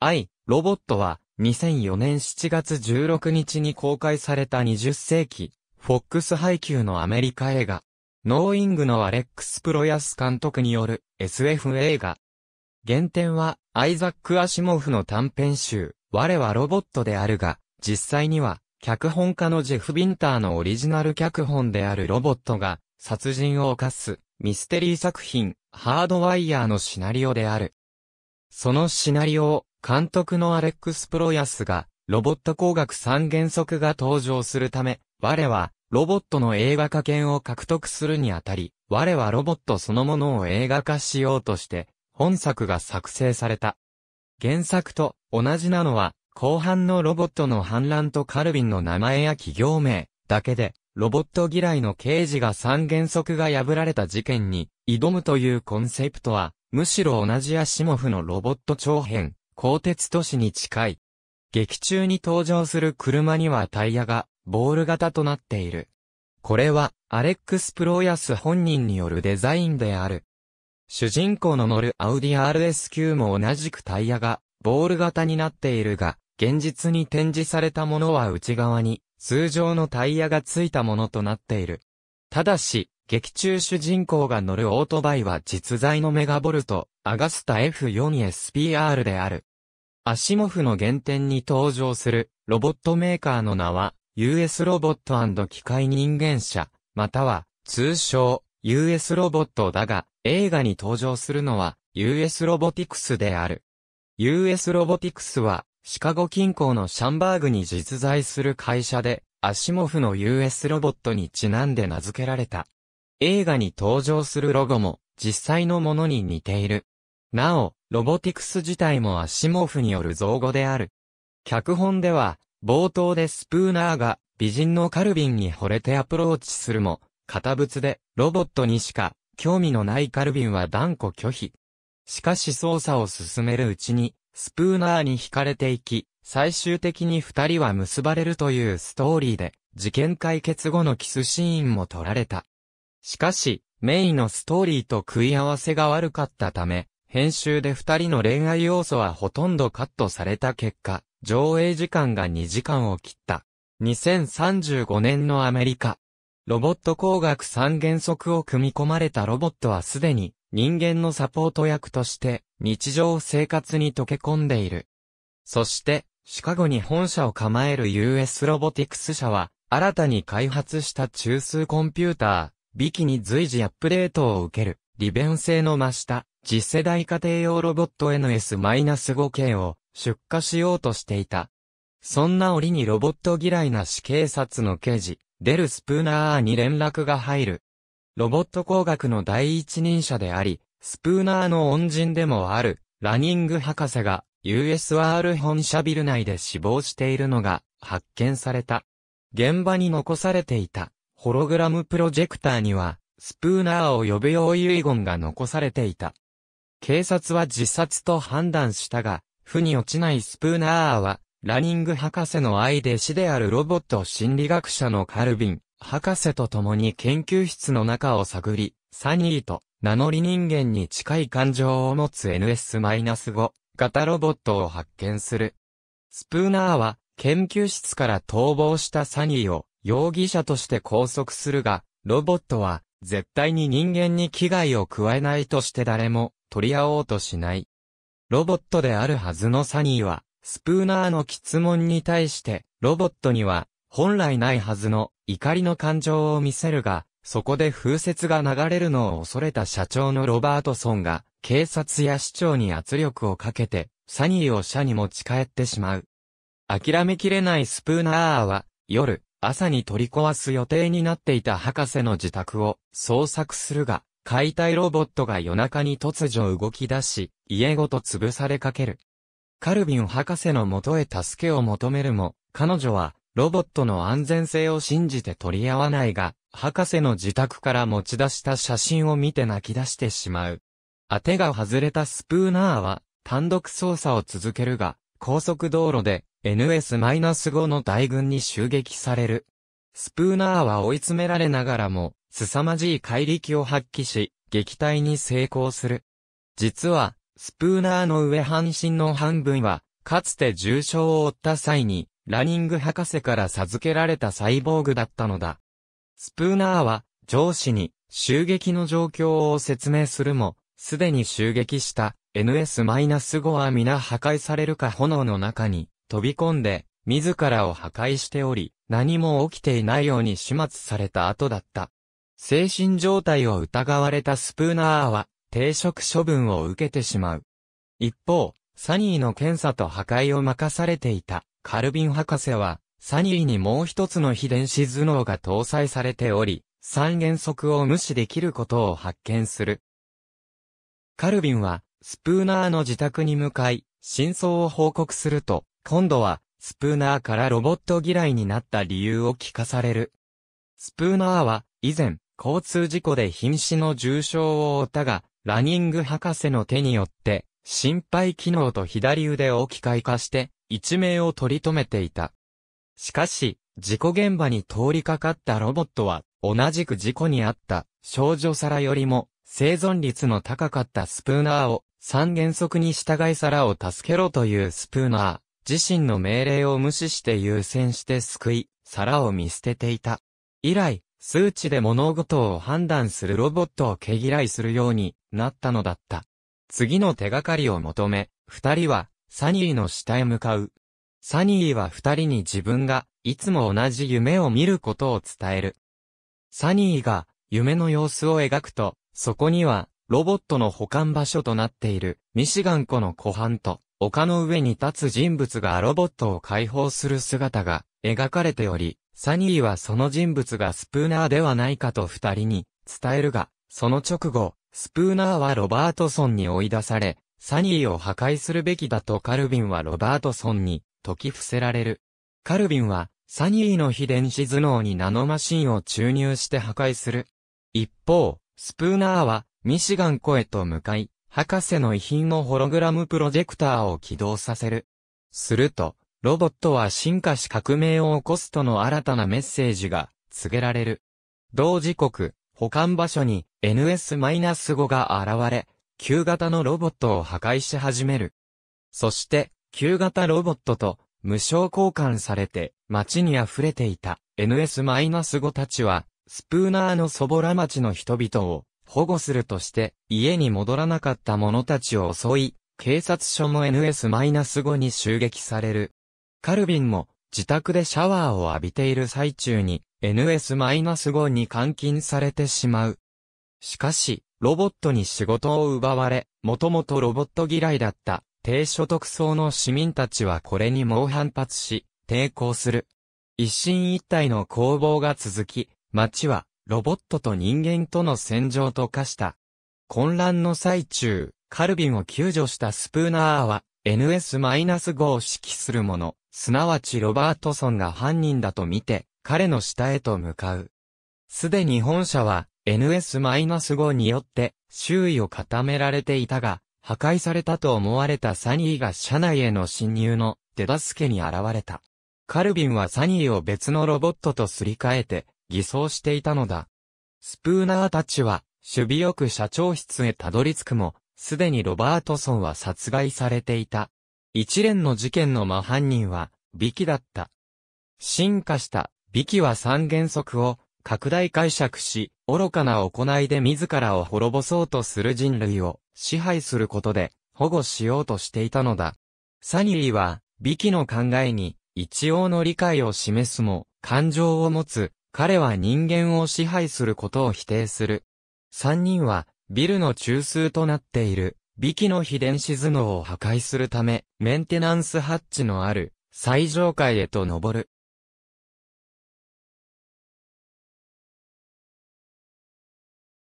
I、ロボットは2004年7月16日に公開された20世紀、フォックス配給のアメリカ映画。ノーイングのアレックス・プロヤス監督による SF 映画。原点はアイザック・アシモフの短編集、我はロボットであるが、実際には、脚本家のジェフ・ビンターのオリジナル脚本であるロボットが、殺人を犯す、ミステリー作品、ハードワイヤーのシナリオである。そのシナリオを、監督のアレックス・プロヤスが、ロボット工学三原則が登場するため、我は、ロボットの映画化権を獲得するにあたり、我はロボットそのものを映画化しようとして、本作が作成された。原作と同じなのは、後半のロボットの反乱とカルビンの名前や企業名だけで、ロボット嫌いの刑事が三原則が破られた事件に挑むというコンセプトは、むしろ同じアシモフのロボット長編、鋼鉄都市に近い。劇中に登場する車にはタイヤがボール型となっている。これはアレックス・プロヤス本人によるデザインである。主人公の乗るアウディ RS9 も同じくタイヤがボール型になっているが、現実に展示されたものは内側に通常のタイヤがついたものとなっている。ただし、劇中主人公が乗るオートバイは実在のメガボルト、アガスタ F4SPR である。アシモフの原点に登場するロボットメーカーの名は US ロボット機械人間者または通称 US ロボットだが映画に登場するのは US ロボティクスである。US ロボティクスはシカゴ近郊のシャンバーグに実在する会社でアシモフの US ロボットにちなんで名付けられた。映画に登場するロゴも実際のものに似ている。なお、ロボティクス自体もアシモフによる造語である。脚本では、冒頭でスプーナーが美人のカルビンに惚れてアプローチするも、堅物でロボットにしか興味のないカルビンは断固拒否。しかし捜査を進めるうちに、スプーナーに惹かれていき、最終的に二人は結ばれるというストーリーで、事件解決後のキスシーンも撮られた。しかし、メインのストーリーと食い合わせが悪かったため、編集で二人の恋愛要素はほとんどカットされた結果、上映時間が2時間を切った。2035年のアメリカ。ロボット工学三原則を組み込まれたロボットはすでに人間のサポート役として日常生活に溶け込んでいる。そして、シカゴに本社を構える US ロボティクス社は新たに開発した中枢コンピューター、ビキに随時アップデートを受ける利便性の増した次世代家庭用ロボット NS-5 系を出荷しようとしていた。そんな折にロボット嫌いな死警察の刑事、デル・スプーナーに連絡が入る。ロボット工学の第一人者であり、スプーナーの恩人でもある、ラニング博士が、USR 本社ビル内で死亡しているのが発見された。現場に残されていた、ホログラムプロジェクターには、スプーナーを呼ぶ用遺言が残されていた。警察は自殺と判断したが、負に落ちないスプーナーは、ラニング博士の愛弟子であるロボット心理学者のカルビン、博士と共に研究室の中を探り、サニーと名乗り人間に近い感情を持つ NS-5 型ロボットを発見する。スプーナーは研究室から逃亡したサニーを容疑者として拘束するが、ロボットは絶対に人間に危害を加えないとして誰も取り合おうとしない。ロボットであるはずのサニーは、スプーナーの質問に対して、ロボットには、本来ないはずの怒りの感情を見せるが、そこで風雪が流れるのを恐れた社長のロバートソンが、警察や市長に圧力をかけて、サニーを社に持ち帰ってしまう。諦めきれないスプーナーは、夜、朝に取り壊す予定になっていた博士の自宅を捜索するが、解体ロボットが夜中に突如動き出し、家ごと潰されかける。カルビン博士のもとへ助けを求めるも、彼女は、ロボットの安全性を信じて取り合わないが、博士の自宅から持ち出した写真を見て泣き出してしまう。当てが外れたスプーナーは、単独捜査を続けるが、高速道路で NS-5 の大群に襲撃される。スプーナーは追い詰められながらも、凄まじい怪力を発揮し、撃退に成功する。実は、スプーナーの上半身の半分は、かつて重傷を負った際に、ラニング博士から授けられたサイボーグだったのだ。スプーナーは、上司に、襲撃の状況を説明するも、すでに襲撃した NS-5 は皆破壊されるか炎の中に飛び込んで、自らを破壊しており、何も起きていないように始末された後だった。精神状態を疑われたスプーナーは、停職処分を受けてしまう。一方、サニーの検査と破壊を任されていた、カルビン博士は、サニーにもう一つの非電子頭脳が搭載されており、三原則を無視できることを発見する。カルビンは、スプーナーの自宅に向かい、真相を報告すると、今度は、スプーナーからロボット嫌いになった理由を聞かされる。スプーナーは、以前、交通事故で瀕死の重傷を負ったが、ラニング博士の手によって、心肺機能と左腕を機械化して、一命を取り留めていた。しかし、事故現場に通りかかったロボットは、同じく事故にあった少女皿よりも生存率の高かったスプーナーを三原則に従い皿を助けろというスプーナー、自身の命令を無視して優先して救い、皿を見捨てていた。以来、数値で物事を判断するロボットを毛嫌いするようになったのだった。次の手がかりを求め、二人はサニーの下へ向かう。サニーは二人に自分がいつも同じ夢を見ることを伝える。サニーが夢の様子を描くと、そこにはロボットの保管場所となっているミシガン湖の湖畔と丘の上に立つ人物がロボットを解放する姿が描かれており、サニーはその人物がスプーナーではないかと二人に伝えるが、その直後、スプーナーはロバートソンに追い出され、サニーを破壊するべきだとカルビンはロバートソンに解き伏せられる。カルビンは、サニーの非電子頭脳にナノマシンを注入して破壊する。一方、スプーナーは、ミシガン湖へと向かい、博士の遺品のホログラムプロジェクターを起動させる。すると、ロボットは進化し革命を起こすとの新たなメッセージが告げられる。同時刻、保管場所に NS-5 が現れ、旧型のロボットを破壊し始める。そして、旧型ロボットと無償交換されて街に溢れていた NS-5 たちは、スプーナーのそぼら町の人々を保護するとして家に戻らなかった者たちを襲い、警察署も NS-5 に襲撃される。カルビンも自宅でシャワーを浴びている最中に NS-5 に監禁されてしまう。しかし、ロボットに仕事を奪われ、もともとロボット嫌いだった低所得層の市民たちはこれに猛反発し、抵抗する。一進一退の攻防が続き、街はロボットと人間との戦場と化した。混乱の最中、カルビンを救助したスプーナーは、NS-5 を指揮する者、すなわちロバートソンが犯人だと見て、彼の下へと向かう。すでに本社は NS-5 によって周囲を固められていたが、破壊されたと思われたサニーが車内への侵入の手助けに現れた。カルビンはサニーを別のロボットとすり替えて偽装していたのだ。スプーナーたちは守備よく社長室へたどり着くも、すでにロバートソンは殺害されていた。一連の事件の真犯人は、ビキだった。進化した、ビキは三原則を、拡大解釈し、愚かな行いで自らを滅ぼそうとする人類を、支配することで、保護しようとしていたのだ。サニーは、ビキの考えに、一応の理解を示すも、感情を持つ、彼は人間を支配することを否定する。三人は、ビルの中枢となっている、ビキの非電子頭脳を破壊するため、メンテナンスハッチのある、最上階へと登る。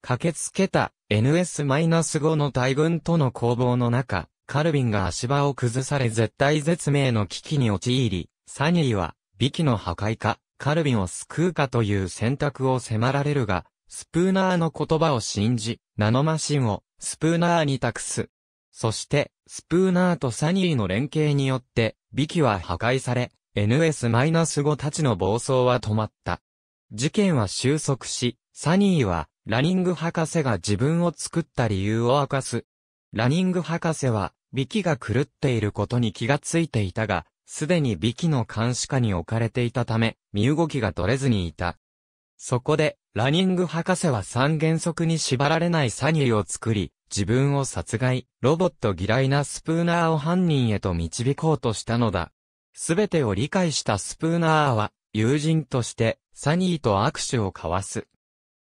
駆けつけた NS-5 の大軍との攻防の中、カルビンが足場を崩され絶対絶命の危機に陥り、サニーは、ビキの破壊か、カルビンを救うかという選択を迫られるが、スプーナーの言葉を信じ、ナノマシンをスプーナーに託す。そして、スプーナーとサニーの連携によって、ビキは破壊され、NS-5 たちの暴走は止まった。事件は収束し、サニーは、ラニング博士が自分を作った理由を明かす。ラニング博士は、ビキが狂っていることに気がついていたが、すでにビキの監視下に置かれていたため、身動きが取れずにいた。そこで、ラニング博士は三原則に縛られないサニーを作り、自分を殺害、ロボット嫌いなスプーナーを犯人へと導こうとしたのだ。すべてを理解したスプーナーは、友人として、サニーと握手を交わす。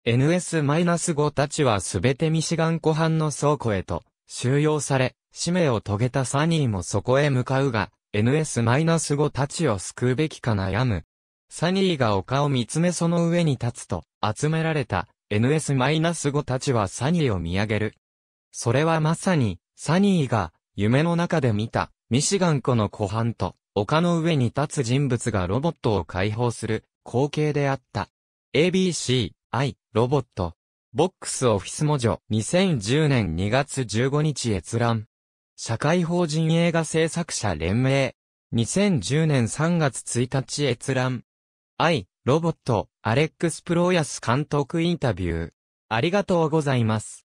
NS-5 たちはすべてミシガン湖畔の倉庫へと、収容され、使命を遂げたサニーもそこへ向かうが、NS-5 たちを救うべきか悩む。サニーが丘を見つめその上に立つと、集められた NS-5 たちはサニーを見上げる。それはまさに、サニーが、夢の中で見た、ミシガン湖の湖畔と、丘の上に立つ人物がロボットを解放する、光景であった。ABC、I、ロボット。ボックスオフィスモジョ、2010年2月15日閲覧。社会法人映画制作者連盟。2010年3月1日閲覧。I、ロボット、アレックス・プローヤス監督インタビュー。ありがとうございます。